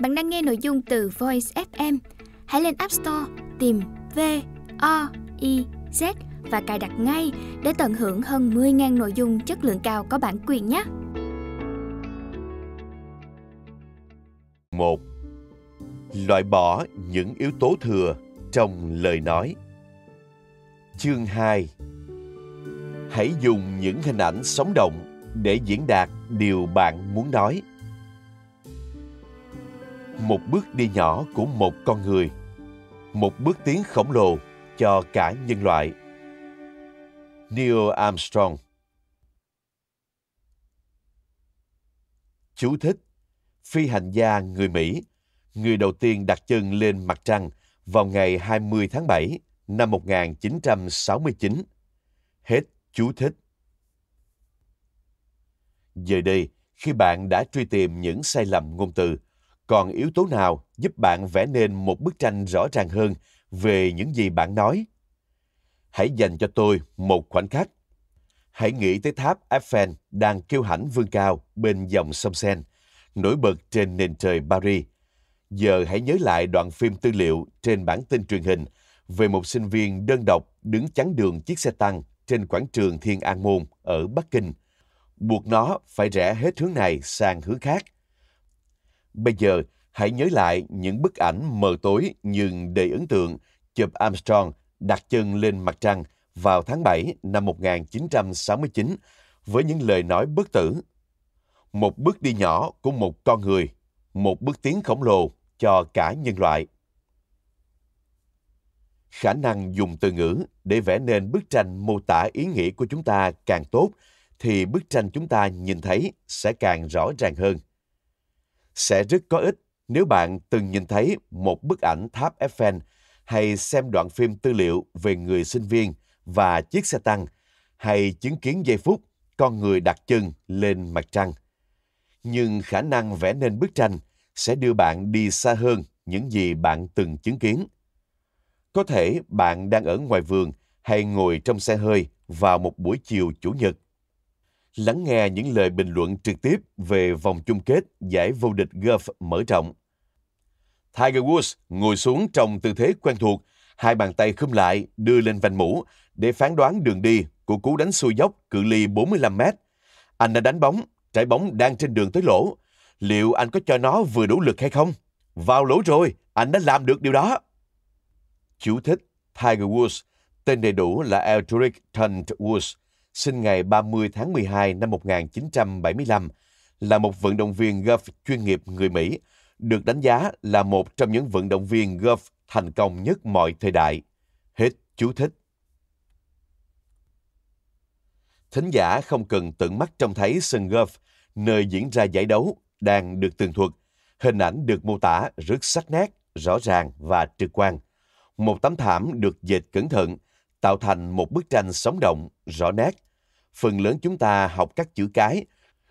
Bạn đang nghe nội dung từ Voice FM. Hãy lên App Store tìm V O I Z và cài đặt ngay để tận hưởng hơn 10.000 nội dung chất lượng cao có bản quyền nhé. 1. Loại bỏ những yếu tố thừa trong lời nói. Chương 2. Hãy dùng những hình ảnh sống động để diễn đạt điều bạn muốn nói một bước đi nhỏ của một con người, một bước tiến khổng lồ cho cả nhân loại. Neil Armstrong Chú thích Phi hành gia người Mỹ, người đầu tiên đặt chân lên mặt trăng vào ngày 20 tháng 7 năm 1969. Hết chú thích. Giờ đây, khi bạn đã truy tìm những sai lầm ngôn từ, còn yếu tố nào giúp bạn vẽ nên một bức tranh rõ ràng hơn về những gì bạn nói hãy dành cho tôi một khoảnh khắc hãy nghĩ tới tháp Eiffel đang kiêu hãnh vươn cao bên dòng sông Sen, nổi bật trên nền trời Paris. Giờ hãy nhớ lại đoạn phim tư liệu trên bản tin truyền hình về một sinh viên đơn độc đứng chắn đường chiếc xe tăng trên quảng trường Thiên An Môn ở Bắc Kinh. Buộc nó phải rẽ hết hướng này sang hướng khác – Bây giờ, hãy nhớ lại những bức ảnh mờ tối nhưng đầy ấn tượng chụp Armstrong đặt chân lên mặt trăng vào tháng 7 năm 1969 với những lời nói bất tử. Một bước đi nhỏ của một con người, một bước tiến khổng lồ cho cả nhân loại. Khả năng dùng từ ngữ để vẽ nên bức tranh mô tả ý nghĩa của chúng ta càng tốt thì bức tranh chúng ta nhìn thấy sẽ càng rõ ràng hơn sẽ rất có ích nếu bạn từng nhìn thấy một bức ảnh tháp Eiffel hay xem đoạn phim tư liệu về người sinh viên và chiếc xe tăng hay chứng kiến giây phút con người đặt chân lên mặt trăng. Nhưng khả năng vẽ nên bức tranh sẽ đưa bạn đi xa hơn những gì bạn từng chứng kiến. Có thể bạn đang ở ngoài vườn hay ngồi trong xe hơi vào một buổi chiều chủ nhật lắng nghe những lời bình luận trực tiếp về vòng chung kết giải vô địch golf mở rộng. Tiger Woods ngồi xuống trong tư thế quen thuộc, hai bàn tay khum lại đưa lên vành mũ để phán đoán đường đi của cú đánh xuôi dốc cự ly 45 mét. Anh đã đánh bóng, trái bóng đang trên đường tới lỗ. Liệu anh có cho nó vừa đủ lực hay không? Vào lỗ rồi, anh đã làm được điều đó. Chú thích Tiger Woods, tên đầy đủ là Eldrick Tunt Woods, sinh ngày 30 tháng 12 năm 1975, là một vận động viên golf chuyên nghiệp người Mỹ, được đánh giá là một trong những vận động viên golf thành công nhất mọi thời đại. Hết chú thích. Thính giả không cần tận mắt trông thấy sân golf, nơi diễn ra giải đấu, đang được tường thuật. Hình ảnh được mô tả rất sắc nét, rõ ràng và trực quan. Một tấm thảm được dệt cẩn thận – tạo thành một bức tranh sống động, rõ nét. Phần lớn chúng ta học các chữ cái,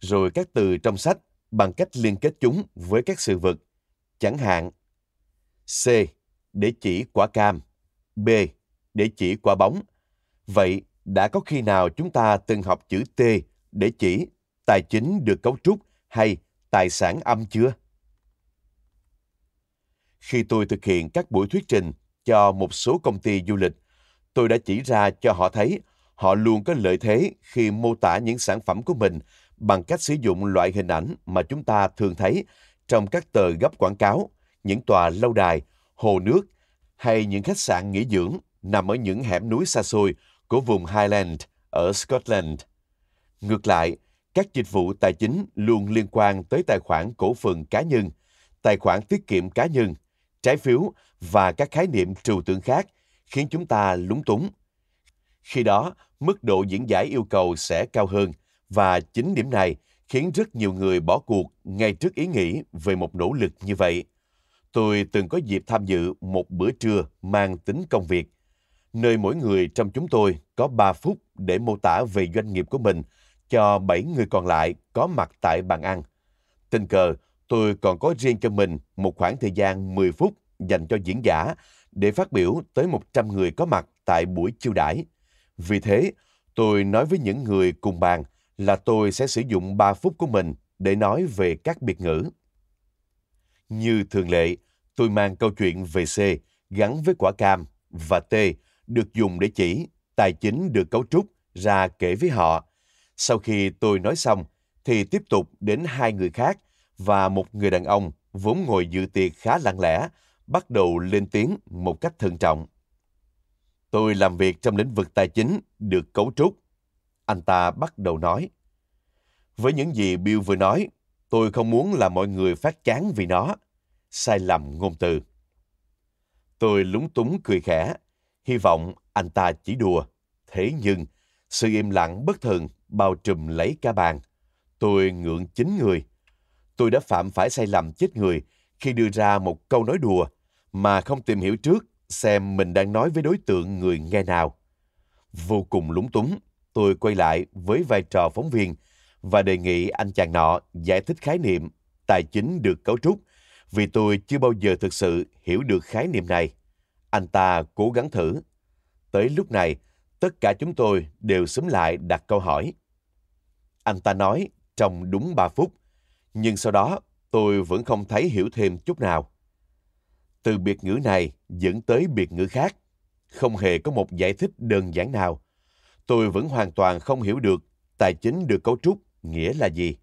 rồi các từ trong sách bằng cách liên kết chúng với các sự vật. Chẳng hạn, C để chỉ quả cam, B để chỉ quả bóng. Vậy, đã có khi nào chúng ta từng học chữ T để chỉ tài chính được cấu trúc hay tài sản âm chưa? Khi tôi thực hiện các buổi thuyết trình cho một số công ty du lịch, tôi đã chỉ ra cho họ thấy họ luôn có lợi thế khi mô tả những sản phẩm của mình bằng cách sử dụng loại hình ảnh mà chúng ta thường thấy trong các tờ gấp quảng cáo, những tòa lâu đài, hồ nước hay những khách sạn nghỉ dưỡng nằm ở những hẻm núi xa xôi của vùng Highland ở Scotland. Ngược lại, các dịch vụ tài chính luôn liên quan tới tài khoản cổ phần cá nhân, tài khoản tiết kiệm cá nhân, trái phiếu và các khái niệm trừu tượng khác – khiến chúng ta lúng túng. Khi đó, mức độ diễn giải yêu cầu sẽ cao hơn và chính điểm này khiến rất nhiều người bỏ cuộc ngay trước ý nghĩ về một nỗ lực như vậy. Tôi từng có dịp tham dự một bữa trưa mang tính công việc, nơi mỗi người trong chúng tôi có 3 phút để mô tả về doanh nghiệp của mình cho 7 người còn lại có mặt tại bàn ăn. Tình cờ, tôi còn có riêng cho mình một khoảng thời gian 10 phút dành cho diễn giả để phát biểu tới 100 người có mặt tại buổi chiêu đãi. Vì thế, tôi nói với những người cùng bàn là tôi sẽ sử dụng 3 phút của mình để nói về các biệt ngữ. Như thường lệ, tôi mang câu chuyện về C gắn với quả cam và T được dùng để chỉ tài chính được cấu trúc ra kể với họ. Sau khi tôi nói xong, thì tiếp tục đến hai người khác và một người đàn ông vốn ngồi dự tiệc khá lặng lẽ bắt đầu lên tiếng một cách thận trọng. Tôi làm việc trong lĩnh vực tài chính được cấu trúc. Anh ta bắt đầu nói. Với những gì Bill vừa nói, tôi không muốn là mọi người phát chán vì nó. Sai lầm ngôn từ. Tôi lúng túng cười khẽ, hy vọng anh ta chỉ đùa. Thế nhưng, sự im lặng bất thường bao trùm lấy cả bàn. Tôi ngượng chính người. Tôi đã phạm phải sai lầm chết người khi đưa ra một câu nói đùa mà không tìm hiểu trước xem mình đang nói với đối tượng người nghe nào. Vô cùng lúng túng, tôi quay lại với vai trò phóng viên và đề nghị anh chàng nọ giải thích khái niệm tài chính được cấu trúc vì tôi chưa bao giờ thực sự hiểu được khái niệm này. Anh ta cố gắng thử. Tới lúc này, tất cả chúng tôi đều xúm lại đặt câu hỏi. Anh ta nói trong đúng 3 phút, nhưng sau đó tôi vẫn không thấy hiểu thêm chút nào. Từ biệt ngữ này dẫn tới biệt ngữ khác, không hề có một giải thích đơn giản nào. Tôi vẫn hoàn toàn không hiểu được tài chính được cấu trúc nghĩa là gì.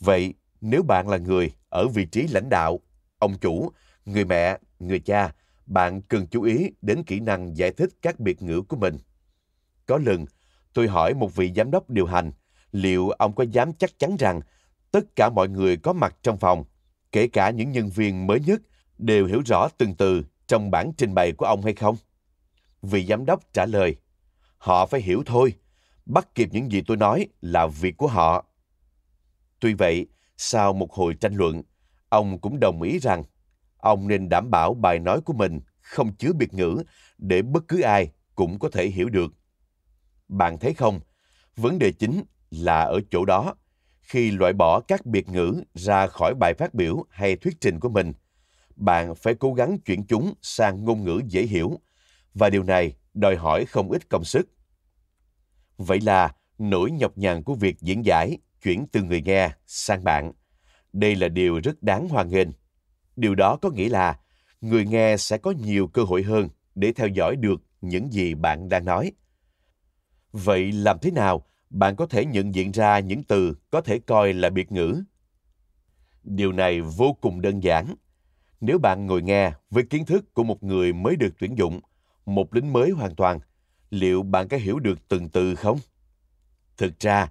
Vậy, nếu bạn là người ở vị trí lãnh đạo, ông chủ, người mẹ, người cha, bạn cần chú ý đến kỹ năng giải thích các biệt ngữ của mình. Có lần, tôi hỏi một vị giám đốc điều hành liệu ông có dám chắc chắn rằng tất cả mọi người có mặt trong phòng, kể cả những nhân viên mới nhất, đều hiểu rõ từng từ trong bản trình bày của ông hay không? Vị giám đốc trả lời, họ phải hiểu thôi, bắt kịp những gì tôi nói là việc của họ. Tuy vậy, sau một hồi tranh luận, ông cũng đồng ý rằng ông nên đảm bảo bài nói của mình không chứa biệt ngữ để bất cứ ai cũng có thể hiểu được. Bạn thấy không, vấn đề chính là ở chỗ đó – khi loại bỏ các biệt ngữ ra khỏi bài phát biểu hay thuyết trình của mình bạn phải cố gắng chuyển chúng sang ngôn ngữ dễ hiểu và điều này đòi hỏi không ít công sức vậy là nỗi nhọc nhằn của việc diễn giải chuyển từ người nghe sang bạn đây là điều rất đáng hoan nghênh điều đó có nghĩa là người nghe sẽ có nhiều cơ hội hơn để theo dõi được những gì bạn đang nói vậy làm thế nào bạn có thể nhận diện ra những từ có thể coi là biệt ngữ. Điều này vô cùng đơn giản. Nếu bạn ngồi nghe với kiến thức của một người mới được tuyển dụng, một lính mới hoàn toàn, liệu bạn có hiểu được từng từ không? Thực ra,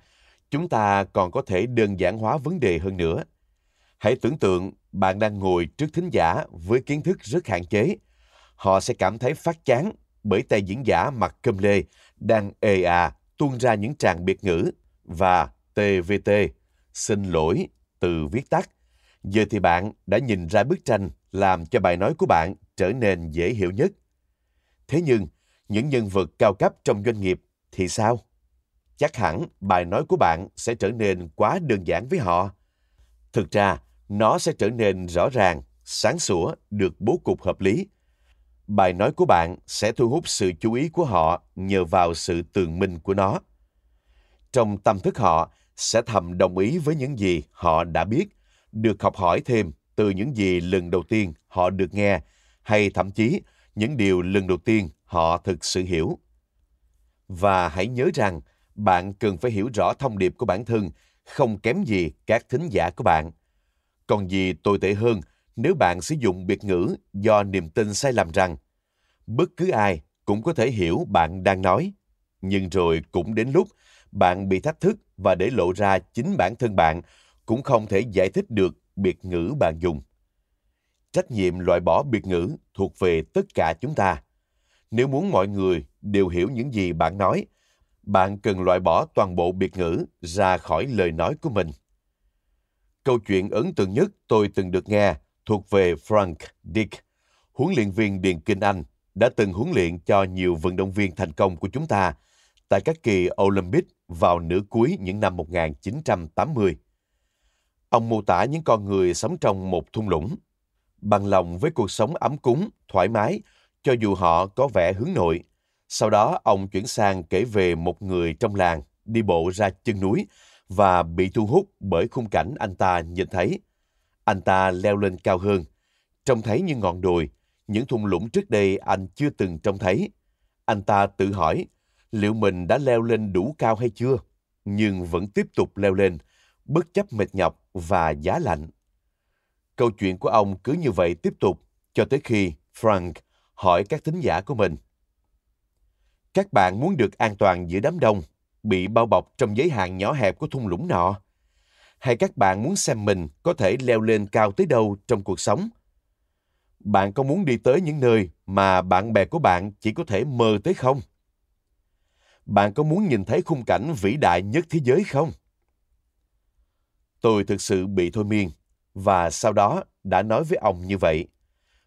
chúng ta còn có thể đơn giản hóa vấn đề hơn nữa. Hãy tưởng tượng bạn đang ngồi trước thính giả với kiến thức rất hạn chế. Họ sẽ cảm thấy phát chán bởi tay diễn giả mặc cơm lê đang ê à tuôn ra những tràng biệt ngữ và TVT, xin lỗi, từ viết tắt. Giờ thì bạn đã nhìn ra bức tranh làm cho bài nói của bạn trở nên dễ hiểu nhất. Thế nhưng, những nhân vật cao cấp trong doanh nghiệp thì sao? Chắc hẳn bài nói của bạn sẽ trở nên quá đơn giản với họ. Thực ra, nó sẽ trở nên rõ ràng, sáng sủa, được bố cục hợp lý bài nói của bạn sẽ thu hút sự chú ý của họ nhờ vào sự tường minh của nó trong tâm thức họ sẽ thầm đồng ý với những gì họ đã biết được học hỏi thêm từ những gì lần đầu tiên họ được nghe hay thậm chí những điều lần đầu tiên họ thực sự hiểu và hãy nhớ rằng bạn cần phải hiểu rõ thông điệp của bản thân không kém gì các thính giả của bạn còn gì tồi tệ hơn nếu bạn sử dụng biệt ngữ do niềm tin sai lầm rằng bất cứ ai cũng có thể hiểu bạn đang nói nhưng rồi cũng đến lúc bạn bị thách thức và để lộ ra chính bản thân bạn cũng không thể giải thích được biệt ngữ bạn dùng trách nhiệm loại bỏ biệt ngữ thuộc về tất cả chúng ta nếu muốn mọi người đều hiểu những gì bạn nói bạn cần loại bỏ toàn bộ biệt ngữ ra khỏi lời nói của mình câu chuyện ấn tượng nhất tôi từng được nghe thuộc về Frank Dick, huấn luyện viên Điền Kinh Anh, đã từng huấn luyện cho nhiều vận động viên thành công của chúng ta tại các kỳ Olympic vào nửa cuối những năm 1980. Ông mô tả những con người sống trong một thung lũng, bằng lòng với cuộc sống ấm cúng, thoải mái, cho dù họ có vẻ hướng nội. Sau đó, ông chuyển sang kể về một người trong làng đi bộ ra chân núi và bị thu hút bởi khung cảnh anh ta nhìn thấy – anh ta leo lên cao hơn, trông thấy những ngọn đồi, những thung lũng trước đây anh chưa từng trông thấy. Anh ta tự hỏi liệu mình đã leo lên đủ cao hay chưa, nhưng vẫn tiếp tục leo lên, bất chấp mệt nhọc và giá lạnh. Câu chuyện của ông cứ như vậy tiếp tục cho tới khi Frank hỏi các thính giả của mình. Các bạn muốn được an toàn giữa đám đông, bị bao bọc trong giới hạn nhỏ hẹp của thung lũng nọ? hay các bạn muốn xem mình có thể leo lên cao tới đâu trong cuộc sống. Bạn có muốn đi tới những nơi mà bạn bè của bạn chỉ có thể mơ tới không? Bạn có muốn nhìn thấy khung cảnh vĩ đại nhất thế giới không? Tôi thực sự bị thôi miên và sau đó đã nói với ông như vậy.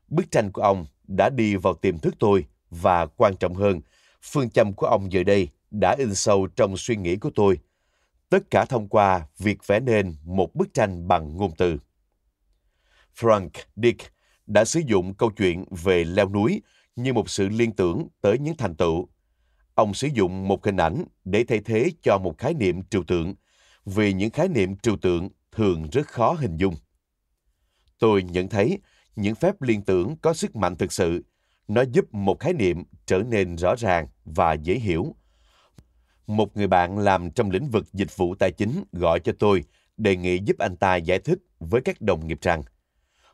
Bức tranh của ông đã đi vào tiềm thức tôi và quan trọng hơn, phương châm của ông giờ đây đã in sâu trong suy nghĩ của tôi tất cả thông qua việc vẽ nên một bức tranh bằng ngôn từ. Frank Dick đã sử dụng câu chuyện về leo núi như một sự liên tưởng tới những thành tựu. Ông sử dụng một hình ảnh để thay thế cho một khái niệm trừu tượng, vì những khái niệm trừu tượng thường rất khó hình dung. Tôi nhận thấy những phép liên tưởng có sức mạnh thực sự, nó giúp một khái niệm trở nên rõ ràng và dễ hiểu – một người bạn làm trong lĩnh vực dịch vụ tài chính gọi cho tôi đề nghị giúp anh ta giải thích với các đồng nghiệp rằng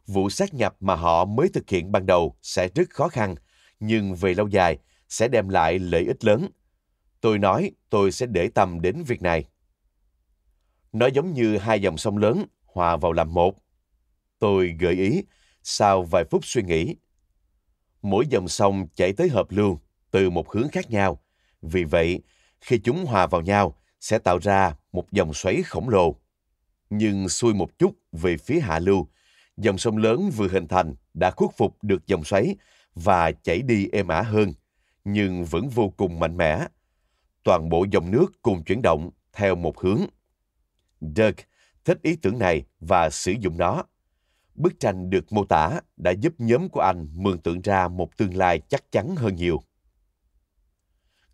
vụ sát nhập mà họ mới thực hiện ban đầu sẽ rất khó khăn nhưng về lâu dài sẽ đem lại lợi ích lớn tôi nói tôi sẽ để tâm đến việc này nó giống như hai dòng sông lớn hòa vào làm một tôi gợi ý sau vài phút suy nghĩ mỗi dòng sông chảy tới hợp lưu từ một hướng khác nhau vì vậy khi chúng hòa vào nhau sẽ tạo ra một dòng xoáy khổng lồ. Nhưng xuôi một chút về phía hạ lưu, dòng sông lớn vừa hình thành đã khuất phục được dòng xoáy và chảy đi êm ả hơn, nhưng vẫn vô cùng mạnh mẽ. Toàn bộ dòng nước cùng chuyển động theo một hướng. Dirk thích ý tưởng này và sử dụng nó. Bức tranh được mô tả đã giúp nhóm của anh mường tượng ra một tương lai chắc chắn hơn nhiều.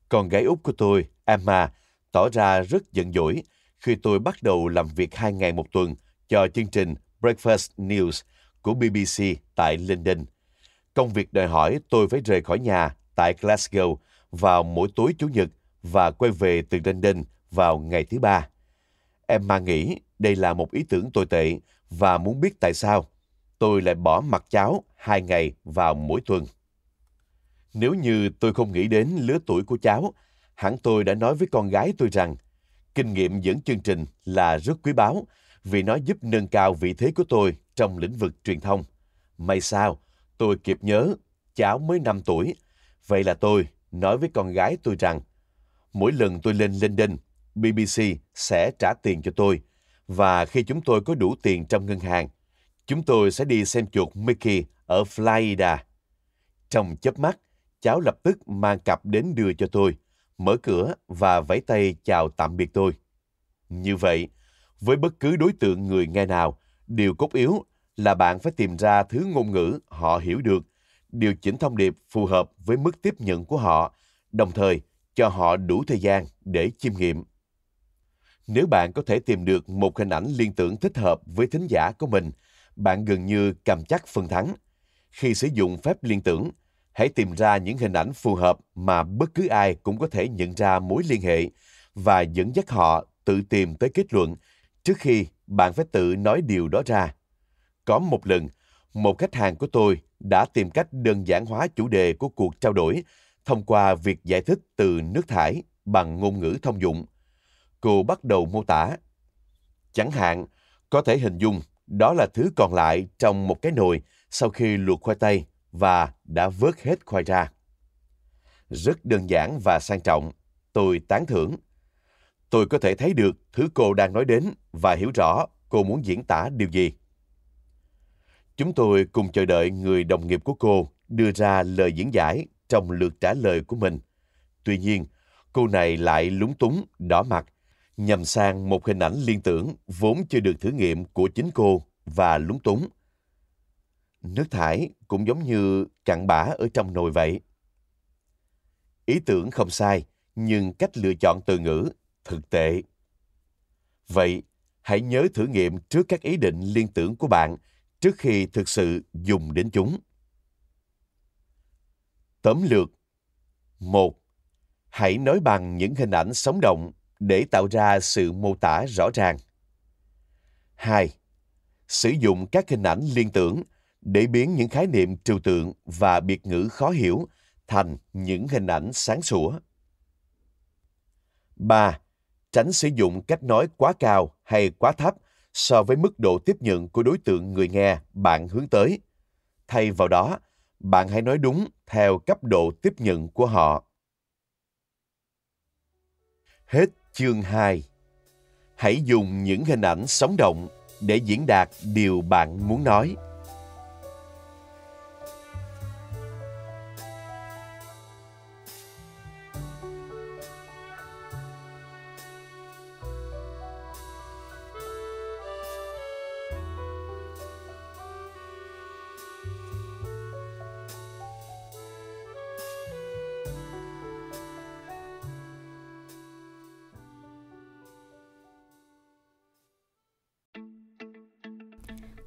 Con gái út của tôi Emma tỏ ra rất giận dỗi khi tôi bắt đầu làm việc hai ngày một tuần cho chương trình Breakfast News của BBC tại London. Công việc đòi hỏi tôi phải rời khỏi nhà tại Glasgow vào mỗi tối Chủ nhật và quay về từ London vào ngày thứ ba. Emma nghĩ đây là một ý tưởng tồi tệ và muốn biết tại sao tôi lại bỏ mặt cháu hai ngày vào mỗi tuần. Nếu như tôi không nghĩ đến lứa tuổi của cháu hãng tôi đã nói với con gái tôi rằng kinh nghiệm dẫn chương trình là rất quý báu vì nó giúp nâng cao vị thế của tôi trong lĩnh vực truyền thông. May sao, tôi kịp nhớ, cháu mới 5 tuổi. Vậy là tôi nói với con gái tôi rằng, mỗi lần tôi lên London, BBC sẽ trả tiền cho tôi. Và khi chúng tôi có đủ tiền trong ngân hàng, chúng tôi sẽ đi xem chuột Mickey ở Florida. Trong chớp mắt, cháu lập tức mang cặp đến đưa cho tôi – mở cửa và vẫy tay chào tạm biệt tôi. Như vậy, với bất cứ đối tượng người nghe nào, điều cốt yếu là bạn phải tìm ra thứ ngôn ngữ họ hiểu được, điều chỉnh thông điệp phù hợp với mức tiếp nhận của họ, đồng thời cho họ đủ thời gian để chiêm nghiệm. Nếu bạn có thể tìm được một hình ảnh liên tưởng thích hợp với thính giả của mình, bạn gần như cầm chắc phần thắng. Khi sử dụng phép liên tưởng, hãy tìm ra những hình ảnh phù hợp mà bất cứ ai cũng có thể nhận ra mối liên hệ và dẫn dắt họ tự tìm tới kết luận trước khi bạn phải tự nói điều đó ra. Có một lần, một khách hàng của tôi đã tìm cách đơn giản hóa chủ đề của cuộc trao đổi thông qua việc giải thích từ nước thải bằng ngôn ngữ thông dụng. Cô bắt đầu mô tả. Chẳng hạn, có thể hình dung đó là thứ còn lại trong một cái nồi sau khi luộc khoai tây và đã vớt hết khoai ra. Rất đơn giản và sang trọng, tôi tán thưởng. Tôi có thể thấy được thứ cô đang nói đến và hiểu rõ cô muốn diễn tả điều gì. Chúng tôi cùng chờ đợi người đồng nghiệp của cô đưa ra lời diễn giải trong lượt trả lời của mình. Tuy nhiên, cô này lại lúng túng, đỏ mặt, nhằm sang một hình ảnh liên tưởng vốn chưa được thử nghiệm của chính cô và lúng túng – Nước thải cũng giống như cặn bã ở trong nồi vậy. Ý tưởng không sai, nhưng cách lựa chọn từ ngữ thực tệ. Vậy, hãy nhớ thử nghiệm trước các ý định liên tưởng của bạn trước khi thực sự dùng đến chúng. Tóm lược một, Hãy nói bằng những hình ảnh sống động để tạo ra sự mô tả rõ ràng. 2. Sử dụng các hình ảnh liên tưởng để biến những khái niệm trừu tượng và biệt ngữ khó hiểu thành những hình ảnh sáng sủa. 3. Tránh sử dụng cách nói quá cao hay quá thấp so với mức độ tiếp nhận của đối tượng người nghe bạn hướng tới. Thay vào đó, bạn hãy nói đúng theo cấp độ tiếp nhận của họ. Hết chương 2. Hãy dùng những hình ảnh sống động để diễn đạt điều bạn muốn nói.